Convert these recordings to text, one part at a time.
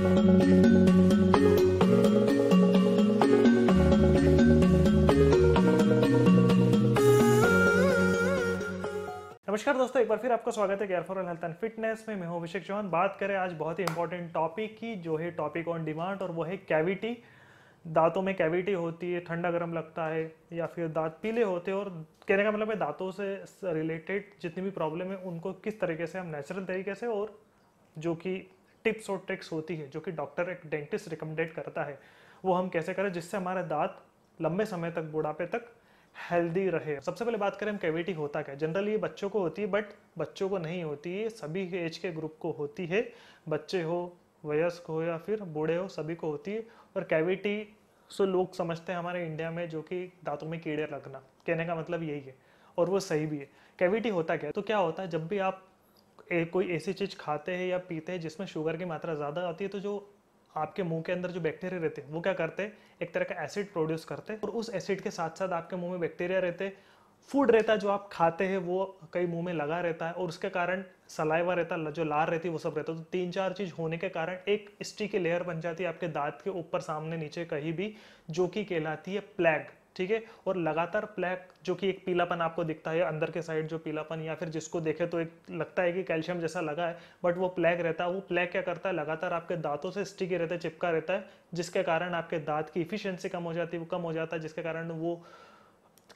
नमस्कार दोस्तों एक बार फिर आपका स्वागत है care for health and fitness में मैं हूं अभिषेक चौहान बात करें आज बहुत ही इंपॉर्टेंट टॉपिक की जो है टॉपिक ऑन डिमांड और वो है कैविटी दांतों में कैविटी होती है ठंडा गर्म लगता है या फिर दांत पीले होते हैं और कहने का मतलब है दांतों से रिलेटेड जितनी भी प्रॉब्लम है उनको किस तरीके से हम नेचुरल तरीके से और जो कि टिप्स और ट्रिक्स होती है जो कि डॉक्टर एक डेंटिस्ट रिकमेंडेड करता है वो हम कैसे करें जिससे हमारा दांत लंबे समय तक बुढ़ापे तक हेल्दी रहे सबसे पहले बात करें हम कैविटी होता क्या जनरली ये बच्चों को होती है बट बच्चों को नहीं होती है सभी एज के ग्रुप को होती है बच्चे हो वयस्क हो या फिर बूढ़े हो सभी को होती है और कैविटी सो लोग समझते हैं हमारे इंडिया में जो कि दांतों में कीड़े लगना कहने का मतलब यही है और वो सही भी है कैविटी होता क्या है तो क्या होता है जब भी आप कोई ऐसी चीज़ खाते हैं या पीते हैं जिसमें शुगर की मात्रा ज़्यादा आती है तो जो आपके मुंह के अंदर जो बैक्टीरिया रहते हैं वो क्या करते हैं एक तरह का एसिड प्रोड्यूस करते हैं और उस एसिड के साथ साथ आपके मुंह में बैक्टीरिया रहते हैं फूड रहता है जो आप खाते हैं वो कई मुंह में लगा रहता है और उसके कारण सलाइवा रहता है जो लार रहती है वो सब रहता है तो तीन चार चीज़ होने के कारण एक स्टी की लेयर बन जाती है आपके दांत के ऊपर सामने नीचे कहीं भी जो कि कहलाती है प्लैग ठीक है और लगातार प्लैक जो कि एक पीलापन आपको दिखता है अंदर के साइड जो पीलापन या फिर जिसको देखे तो एक लगता है कि कैल्शियम जैसा लगा है बट वो प्लैक रहता है वो प्लैक क्या करता है लगातार आपके दांतों से स्टिकी रहता है चिपका रहता है जिसके कारण आपके दांत की इफिशियंसी कम हो जाती है वो कम हो जाता है जिसके कारण वो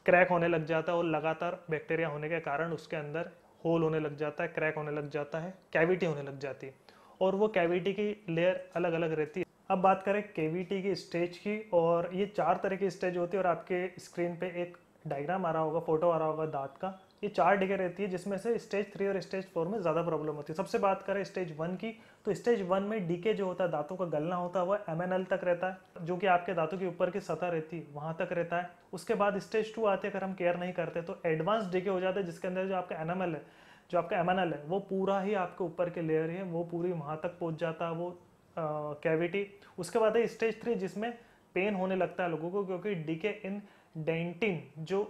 क्रैक होने लग जाता है और लगातार बैक्टीरिया होने के कारण उसके अंदर होल होने लग जाता है क्रैक होने लग जाता है कैविटी होने लग जाती है और वो कैविटी की लेयर अलग अलग रहती है अब बात करें केवीटी की स्टेज की और ये चार तरह की स्टेज होती है और आपके स्क्रीन पे एक डायग्राम आ रहा होगा फोटो आ रहा होगा दांत का ये चार डिगे रहती है जिसमें से स्टेज थ्री और स्टेज फोर में ज़्यादा प्रॉब्लम होती है सबसे बात करें स्टेज वन की तो स्टेज वन में डीके जो होता है दांतों का गलना होता है वह एम तक रहता है जो कि आपके दांतों के ऊपर की सतह रहती है वहाँ तक रहता है उसके बाद स्टेज टू आते अगर हम केयर नहीं करते तो एडवांस डीके हो जाते हैं जिसके अंदर जो आपका एनएमएल है जो आपका एम है वो पूरा ही आपके ऊपर के लेयर है वो पूरी वहाँ तक पहुँच जाता है वो कैविटी उसके बाद है स्टेज थ्री जिसमें पेन होने लगता है लोगों को क्योंकि डीके इन डेंटिन जो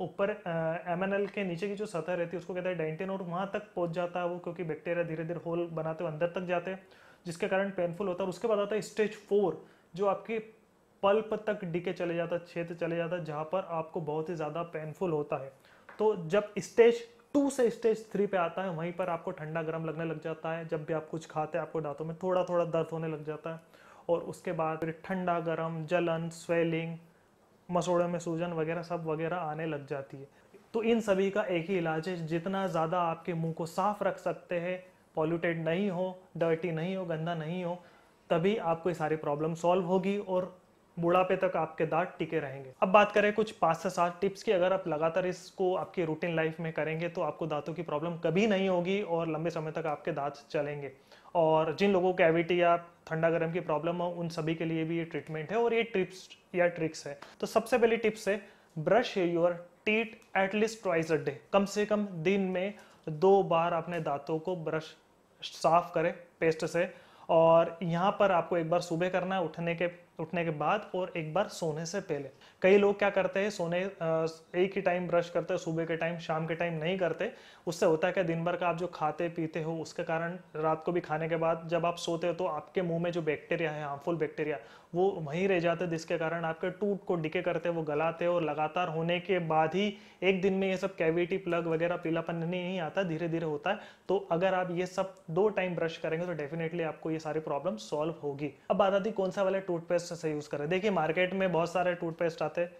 ऊपर एम एन एल के नीचे की जो सतह रहती है उसको कहते हैं डेंटिन और वहाँ तक पहुँच जाता है वो क्योंकि बैक्टीरिया धीरे धीरे होल बनाते हुए अंदर तक जाते हैं जिसके कारण पेनफुल होता है और उसके बाद आता है स्टेज फोर जो आपके पल्प तक डीके चले जाता है क्षेत्र चले जाता है जहाँ पर आपको बहुत ही ज़्यादा पेनफुल होता है तो जब स्टेज टू से स्टेज थ्री पे आता है वहीं पर आपको ठंडा गर्म लगने लग जाता है जब भी आप कुछ खाते हैं आपको दांतों में थोड़ा थोड़ा दर्द होने लग जाता है और उसके बाद फिर ठंडा गर्म जलन स्वेलिंग मसोड़े में सूजन वगैरह सब वगैरह आने लग जाती है तो इन सभी का एक ही इलाज है जितना ज़्यादा आपके मुंह को साफ रख सकते हैं पॉल्यूटेड नहीं हो डर्टी नहीं हो गंदा नहीं हो तभी आपको ये सारी प्रॉब्लम सॉल्व होगी और बुढ़ापे तक आपके दांत टिके रहेंगे अब बात करें कुछ पांच से सात टिप्स की अगर आप लगातार इसको आपकी रूटीन लाइफ में करेंगे तो आपको दांतों की प्रॉब्लम कभी नहीं होगी और लंबे समय तक आपके दांत चलेंगे और जिन लोगों को कैविटी या ठंडा गर्म की प्रॉब्लम हो उन सभी के लिए भी ये ट्रीटमेंट है और ये टिप्स या ट्रिक्स है तो सबसे पहली टिप्स है brush your teeth at least twice a day कम से कम दिन में दो बार अपने दांतों को ब्रश साफ करें पेस्ट से और यहाँ पर आपको एक बार सुबह करना है उठने के उठने के बाद और एक बार सोने से पहले कई लोग क्या करते हैं सोने एक ही टाइम ब्रश करते हैं सुबह के टाइम शाम के टाइम नहीं करते उससे होता है क्या दिन भर का आप जो खाते पीते हो उसके कारण रात को भी खाने के बाद जब आप सोते हो तो आपके मुंह में जो बैक्टीरिया है हार्मफुल बैक्टीरिया वो वहीं रह जाते हैं जिसके कारण आपके टूट को डिके करते वो गलाते और लगातार होने के बाद ही एक दिन में ये सब कैविटी प्लग वगैरह पीलापन नहीं आता धीरे धीरे होता है तो अगर आप ये सब दो टाइम ब्रश करेंगे तो डेफिनेटली आपको ये सारी प्रॉब्लम सॉल्व होगी अब बात आती कौन सा वाले टूथपेस्ट टूथपेस्ट से यूज़ करें देखिए मार्केट में बहुत सारे टूथपेस्ट आते हैं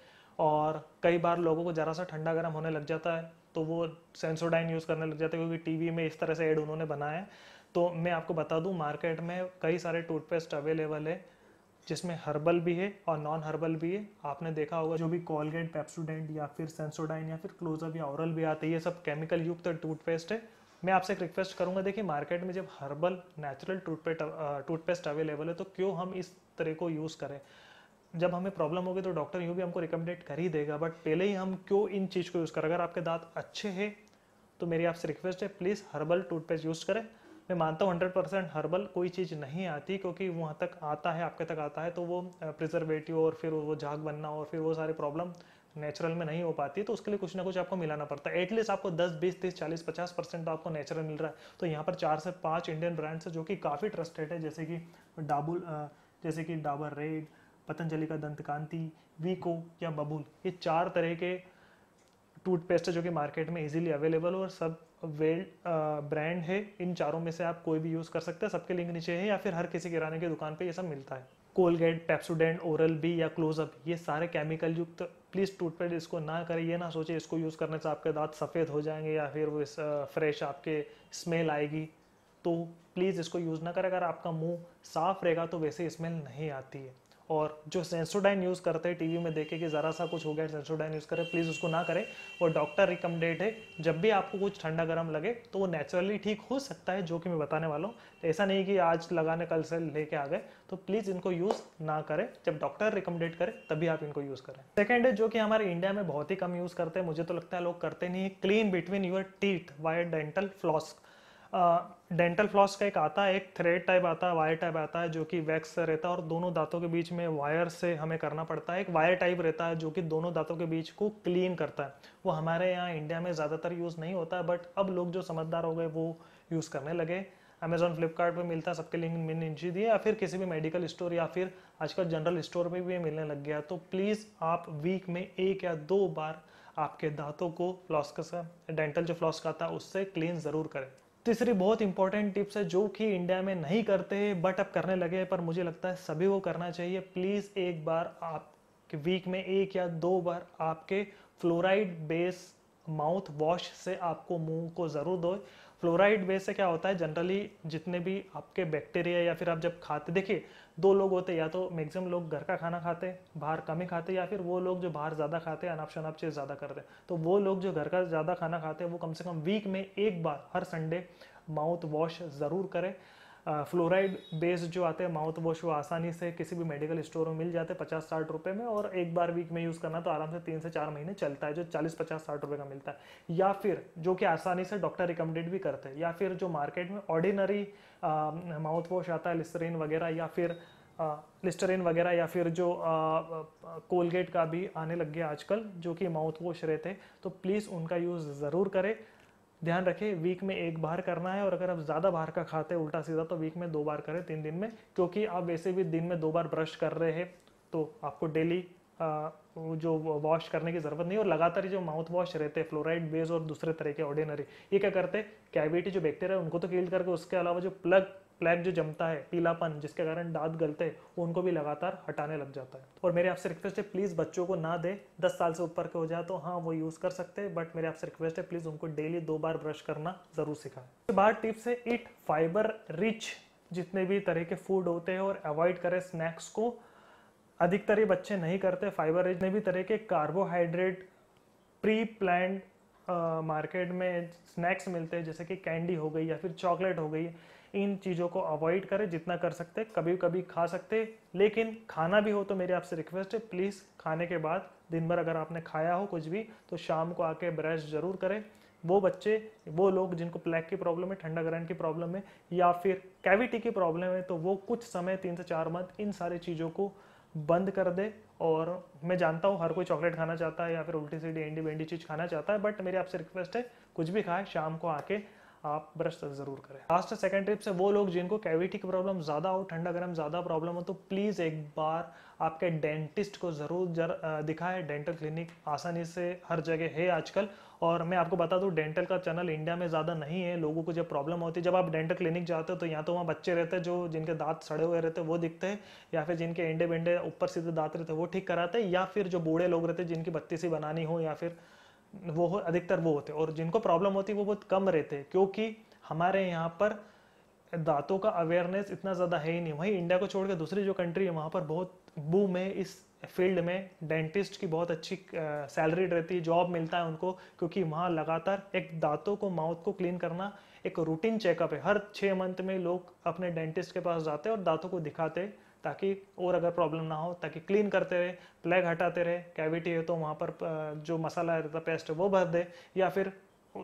और कई बार लोगों को ज़रा सा ठंडा गर्म होने लग जाता है तो वो सेंसोडाइन यूज़ करने लग जाते हैं क्योंकि टीवी में इस तरह से एड उन्होंने बनाया है तो मैं आपको बता दूं मार्केट में कई सारे टूथपेस्ट अवेलेबल है जिसमें हर्बल भी है और नॉन हर्बल भी है आपने देखा होगा जो भी कॉलगेट पेप्सोडेंट या फिर सेंसोडाइन या फिर क्लोजअप या औरल भी आते हैं ये सब केमिकल युक्त टूथपेस्ट है मैं आपसे एक रिक्वेस्ट करूंगा देखिए मार्केट में जब herbal natural toothpaste toothpaste available है तो क्यों हम इस तरह को यूज़ करें जब हमें प्रॉब्लम होगी तो डॉक्टर यूँ भी हमको रिकमेंडेड कर ही देगा बट पहले ही हम क्यों इन चीज़ को यूज़ करें अगर आपके दांत अच्छे हैं तो मेरी आपसे रिक्वेस्ट है प्लीज़ हर्बल टूथपेस्ट यूज़ करें मैं मानता हूँ हंड्रेड परसेंट हर्बल कोई चीज़ नहीं आती क्योंकि वहाँ तक आता है आपके तक आता है तो वो प्रिजर्वेटिव और फिर वो झाग बनना और फिर वो सारी प्रॉब्लम नेचुरल में नहीं हो पाती तो उसके लिए कुछ ना कुछ आपको मिलाना पड़ता है एटलीस्ट आपको 10, 20, 30, 40, 50 परसेंट आपको नेचुरल मिल रहा है तो यहाँ पर चार से पाँच इंडियन ब्रांड्स है जो कि काफ़ी ट्रस्टेड है जैसे कि डाबुल जैसे कि डाबर रेड पतंजलि का दंतकांति वीको या बबुल ये चार तरह के टूथपेस्ट है जो कि मार्केट में इजीली अवेलेबल और सब वेल ब्रांड है इन चारों में से आप कोई भी यूज़ कर सकते हैं सबके लिंक नीचे है या फिर हर किसी किराने की दुकान पर यह सब मिलता है कोलगेट पेप्सोडेंट ओरल बी या क्लोजअप ये सारे केमिकल युक्त प्लीज़ टूथपेस्ट इसको ना करें ये ना सोचे इसको यूज़ करने से आपके दांत सफ़ेद हो जाएंगे या फिर वो फ्रेश आपके स्मेल आएगी तो प्लीज़ इसको यूज़ ना करें अगर आपका मुंह साफ़ रहेगा तो वैसे स्मेल नहीं आती है और जो सेंसोडाइन यूज़ करते हैं टीवी में देखे कि ज़रा सा कुछ हो गया सेंसोडाइन यूज़ करें प्लीज़ उसको ना करें और डॉक्टर रिकमेंडेड है जब भी आपको कुछ ठंडा गर्म लगे तो वो नेचुरली ठीक हो सकता है जो कि मैं बताने वाला हूँ तो ऐसा नहीं कि आज लगाने कल से लेके आ गए तो प्लीज़ इनको यूज़ ना करें जब डॉक्टर रिकमेंडेड करें तभी आप इनको यूज़ करें सेकेंड है जो कि हमारे इंडिया में बहुत ही कम यूज़ करते हैं मुझे तो लगता है लोग करते नहीं clean between your teeth via dental floss dental floss का एक आता है एक थ्रेड टाइप आता है वायर टाइप आता है जो कि वैक्स से रहता है और दोनों दांतों के बीच में वायर से हमें करना पड़ता है एक वायर टाइप रहता है जो कि दोनों दांतों के बीच को क्लीन करता है वो हमारे यहाँ इंडिया में ज़्यादातर यूज़ नहीं होता है बट अब लोग जो समझदार हो गए वो यूज़ करने लगे अमेजोन फ्लिपकार्ट पर मिलता है सबके लिंक मिन इंची दिए या फिर किसी भी मेडिकल स्टोर या फिर आजकल जनरल स्टोर में भी मिलने लग गया तो प्लीज़ आप वीक में एक या दो बार आपके दांतों को का डेंटल जो फ्लॉस्क आता है उससे क्लीन ज़रूर करें तीसरी बहुत इंपॉर्टेंट टिप्स है जो कि इंडिया में नहीं करते बट अब करने लगे हैं पर मुझे लगता है सभी को करना चाहिए प्लीज़ एक बार आप वीक में एक या दो बार आपके फ्लोराइड बेस माउथ वॉश से आपको मुंह को ज़रूर दो फ्लोराइड बेस से क्या होता है जनरली जितने भी आपके बैक्टीरिया या फिर आप जब खाते देखिए दो लोग होते या तो मैक्सिमम लोग घर का खाना खाते बाहर कम ही खाते या फिर वो लोग जो बाहर ज़्यादा खाते हैं अनाप शनाप चीज़ ज़्यादा करते हैं तो वो लोग जो घर का ज़्यादा खाना खाते हैं वो कम से कम वीक में एक बार हर संडे माउथ वॉश ज़रूर करें फ्लोराइड बेस्ड जो आते हैं माउथ वॉश वो आसानी से किसी भी मेडिकल स्टोर में मिल जाते हैं पचास साठ रुपये में और एक बार वीक में यूज़ करना तो आराम से तीन से चार महीने चलता है जो चालीस पचास साठ रुपये का मिलता है या फिर जो कि आसानी से डॉक्टर रिकमेंडेड भी करते हैं या फिर जो मार्केट में ऑर्डिनरी माउथ वॉश आता है लिस्टरीन वगैरह या फिर लिस्टरीन वगैरह या फिर जो कोलगेट का भी आने लग गया आजकल जो कि माउथ वॉश रहते तो प्लीज़ उनका यूज़ ज़रूर करें ध्यान रखें वीक में एक बार करना है और अगर आप ज़्यादा बाहर का खाते हैं उल्टा सीधा तो वीक में दो बार करें तीन दिन में क्योंकि आप वैसे भी दिन में दो बार ब्रश कर रहे हैं तो आपको डेली जो वॉश करने की ज़रूरत नहीं और लगातार जो माउथ वॉश रहते हैं फ्लोराइड बेस और दूसरे तरह के ऑर्डिनरी ये क्या करते हैं कैविटी जो बैक्टीरिया उनको तो कील करके उसके अलावा जो प्लग फ्लैग जो जमता है पीलापन जिसके कारण दांत गलते हैं वो उनको भी लगातार हटाने लग जाता है और मेरे आपसे रिक्वेस्ट है प्लीज़ बच्चों को ना दे दस साल से ऊपर के हो जाए तो हाँ वो यूज़ कर सकते हैं बट मेरे आपसे रिक्वेस्ट है प्लीज़ उनको डेली दो बार ब्रश करना ज़रूर सिखाएं उसके बाद टिप्स है इट फाइबर रिच जितने भी तरह के फूड होते हैं और अवॉइड करें स्नैक्स को अधिकतर ये बच्चे नहीं करते फाइबर रिच ने भी तरह के कार्बोहाइड्रेट प्री प्लान मार्केट में स्नैक्स मिलते हैं जैसे कि कैंडी हो गई या फिर चॉकलेट हो गई इन चीज़ों को अवॉइड करें जितना कर सकते कभी कभी खा सकते लेकिन खाना भी हो तो मेरी आपसे रिक्वेस्ट है प्लीज़ खाने के बाद दिन भर अगर आपने खाया हो कुछ भी तो शाम को आके ब्रश ज़रूर करें वो बच्चे वो लोग जिनको प्लैक की प्रॉब्लम है ठंडा ग्रहण की प्रॉब्लम है या फिर कैविटी की प्रॉब्लम है तो वो कुछ समय तीन से चार मंथ इन सारी चीज़ों को बंद कर दे और मैं जानता हूँ हर कोई चॉकलेट खाना चाहता है या फिर उल्टी सीढ़ी एंडी बेंडी चीज़ खाना चाहता है बट मेरी आपसे रिक्वेस्ट है कुछ भी खाए शाम को आके आप ब्रश ज़रूर करें लास्ट सेकेंड ट्रिप से वो लोग जिनको कैविटी की प्रॉब्लम ज़्यादा हो ठंडा गर्म ज़्यादा प्रॉब्लम हो तो प्लीज़ एक बार आपके डेंटिस्ट को ज़रूर जर दिखाएं डेंटल क्लिनिक आसानी से हर जगह है आजकल और मैं आपको बता दूं डेंटल का चैनल इंडिया में ज़्यादा नहीं है लोगों को जब प्रॉब्लम होती है जब आप डेंटल क्लिनिक जाते हो तो या तो वहाँ बच्चे रहते हैं जो जिनके दांत सड़े हुए रहते हैं वो दिखते हैं या फिर जिनके एंडे बेंडे ऊपर सीधे दांत रहते हैं वो ठीक कराते हैं या फिर जो बूढ़े लोग रहते हैं जिनकी बत्तीसी बनानी हो या फिर वो हो अधिकतर वो होते और जिनको प्रॉब्लम होती वो बहुत कम रहते क्योंकि हमारे यहाँ पर दांतों का अवेयरनेस इतना ज़्यादा है ही नहीं वहीं इंडिया को छोड़ के दूसरी जो कंट्री है वहाँ पर बहुत बूम है इस फील्ड में डेंटिस्ट की बहुत अच्छी सैलरी रहती है जॉब मिलता है उनको क्योंकि वहाँ लगातार एक दांतों को माउथ को क्लीन करना एक रूटीन चेकअप है हर छः मंथ में लोग अपने डेंटिस्ट के पास जाते हैं और दांतों को दिखाते हैं ताकि और अगर प्रॉब्लम ना हो ताकि क्लीन करते रहे प्लेग हटाते रहे कैविटी है तो वहाँ पर जो मसाला रहता है पेस्ट वो भर दे या फिर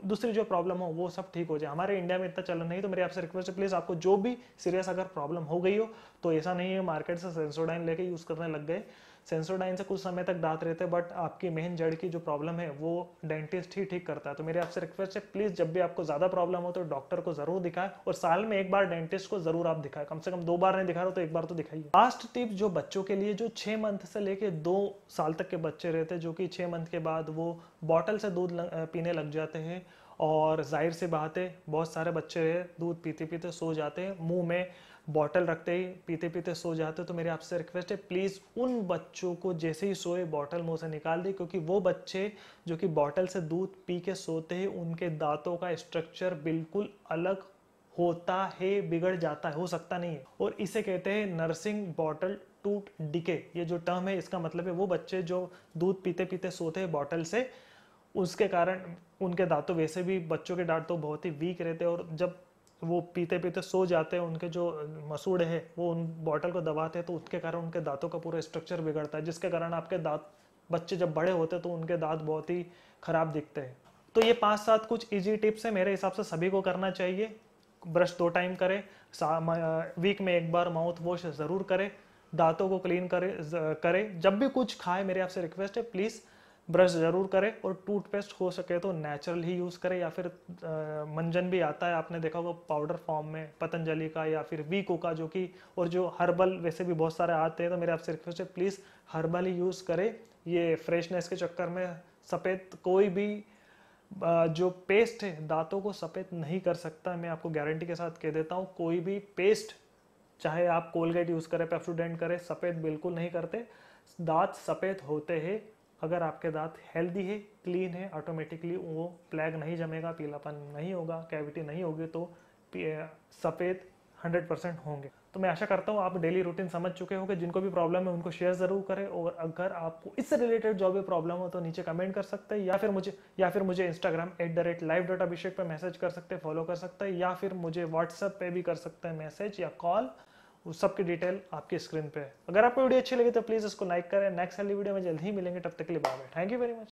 दूसरी जो प्रॉब्लम हो वो सब ठीक हो जाए हमारे इंडिया में इतना चलन नहीं तो मेरी आपसे रिक्वेस्ट है प्लीज़ आपको जो भी सीरियस अगर प्रॉब्लम हो गई हो तो ऐसा नहीं है मार्केट से सेंसोडाइन लेके यूज़ करने लग गए सेंसोडाइन से कुछ समय तक दांत रहते हैं बट आपकी मेन जड़ की जो प्रॉब्लम है वो डेंटिस्ट ही ठीक करता है तो मेरी आपसे रिक्वेस्ट है प्लीज़ जब भी आपको ज़्यादा प्रॉब्लम हो तो डॉक्टर को ज़रूर दिखाएं और साल में एक बार डेंटिस्ट को ज़रूर आप दिखाएं कम से कम दो बार नहीं दिखा रहे तो एक बार तो दिखाइए लास्ट टिप जो बच्चों के लिए जो छह मंथ से लेके दो साल तक के बच्चे रहते हैं जो कि छह मंथ के बाद वो बॉटल से दूध पीने लग जाते हैं और जाहिर सी बात है बहुत सारे बच्चे दूध पीते पीते सो जाते हैं मुंह में बॉटल रखते ही पीते पीते सो जाते तो मेरी आपसे रिक्वेस्ट है प्लीज़ उन बच्चों को जैसे ही सोए बॉटल मुंह से निकाल दें क्योंकि वो बच्चे जो कि बॉटल से दूध पी के सोते हैं उनके दांतों का स्ट्रक्चर बिल्कुल अलग होता है बिगड़ जाता है हो सकता नहीं है और इसे कहते हैं नर्सिंग बॉटल टूट डिके ये जो टर्म है इसका मतलब है वो बच्चे जो दूध पीते पीते सोते हैं बॉटल से उसके कारण उनके दांतों वैसे भी बच्चों के दांत तो बहुत ही वीक रहते हैं और जब वो पीते पीते सो जाते हैं उनके जो मसूड़ है वो उन बॉटल को दबाते हैं तो उसके कारण उनके दांतों का पूरा स्ट्रक्चर बिगड़ता है जिसके कारण आपके दांत बच्चे जब बड़े होते हैं तो उनके दांत बहुत ही ख़राब दिखते हैं तो ये पांच सात कुछ इजी टिप्स है मेरे हिसाब से सभी को करना चाहिए ब्रश दो टाइम करें वीक में एक बार माउथ वॉश ज़रूर करें दांतों को क्लीन करें करें जब भी कुछ खाए मेरे आपसे रिक्वेस्ट है प्लीज़ ब्रश ज़रूर करें और टूथपेस्ट हो सके तो नेचुरल ही यूज़ करें या फिर आ, मंजन भी आता है आपने देखा होगा पाउडर फॉर्म में पतंजलि का या फिर वीको का जो कि और जो हर्बल वैसे भी बहुत सारे आते हैं तो मेरे आपसे रिक्वेस्ट है प्लीज़ हर्बल ही यूज़ करें ये फ्रेशनेस के चक्कर में सफ़ेद कोई भी जो पेस्ट है दांतों को सफ़ेद नहीं कर सकता मैं आपको गारंटी के साथ कह देता हूँ कोई भी पेस्ट चाहे आप कोलगेट यूज़ करें पेफ्रूडेंट करें सफ़ेद बिल्कुल नहीं करते दांत सफ़ेद होते हैं अगर आपके दांत हेल्दी है क्लीन है ऑटोमेटिकली वो प्लैग नहीं जमेगा पीलापन नहीं होगा कैविटी नहीं होगी तो सफ़ेद 100 परसेंट होंगे तो मैं आशा करता हूँ आप डेली रूटीन समझ चुके होंगे जिनको भी प्रॉब्लम है उनको शेयर ज़रूर करें और अगर आपको इससे रिलेटेड जो भी प्रॉब्लम हो तो नीचे कमेंट कर सकते हैं या फिर मुझे या फिर मुझे Instagram at the rate live dot Abhishek पर मैसेज कर सकते हैं फॉलो कर सकते हैं या फिर मुझे व्हाट्सअप पर भी कर सकते हैं मैसेज या कॉल वो सब की डिटेल आपकी स्क्रीन पे है अगर आपको वीडियो अच्छी लगी तो प्लीज़ उसको लाइक करें नेक्स्ट वाली वीडियो में जल्द ही मिलेंगे तब तक के लिए bye bye thank you very much